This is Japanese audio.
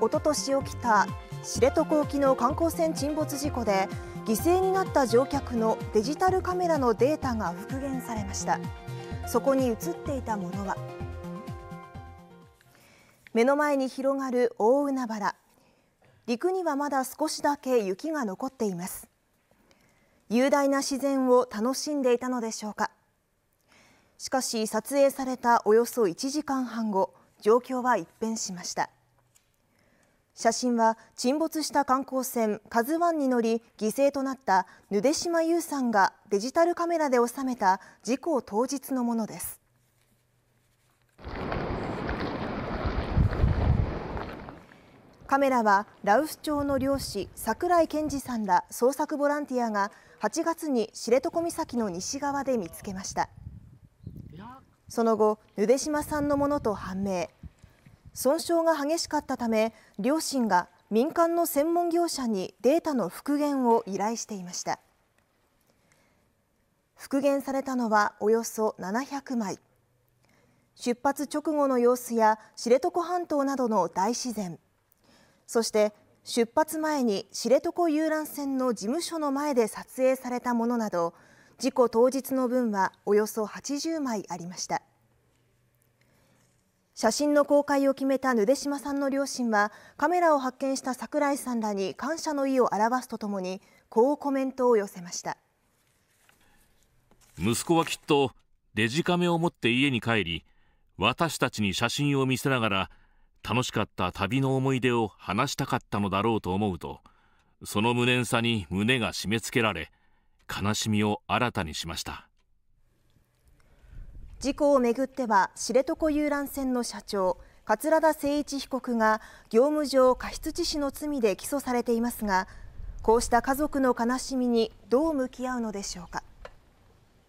一昨年起きた知床沖の観光船沈没事故で犠牲になった乗客のデジタルカメラのデータが復元されましたそこに映っていたものは目の前に広がる大海原陸にはまだ少しだけ雪が残っています雄大な自然を楽しんでいたのでしょうかしかし撮影されたおよそ1時間半後状況は一変しました写真は沈没した観光船「k a z u i に乗り犠牲となったぬで島優さんがデジタルカメラで収めた事故当日のものですカメラは羅臼町の漁師櫻井健二さんら捜索ボランティアが8月に知床岬の西側で見つけましたその後ぬで島さんのものと判明損傷が激しかったため両親が民間の専門業者にデータの復元を依頼していました復元されたのはおよそ700枚出発直後の様子や知床半島などの大自然そして出発前に知床遊覧船の事務所の前で撮影されたものなど事故当日の分はおよそ80枚ありました写真の公開を決めたぬで島さんの両親はカメラを発見した桜井さんらに感謝の意を表すとともにこうコメントを寄せました息子はきっとデジカメを持って家に帰り私たちに写真を見せながら楽しかった旅の思い出を話したかったのだろうと思うとその無念さに胸が締め付けられ悲しみを新たにしました事故をめぐっては知床遊覧船の社長桂田精一被告が業務上過失致死の罪で起訴されていますがこうした家族の悲しみにどう向き合うのでしょうか。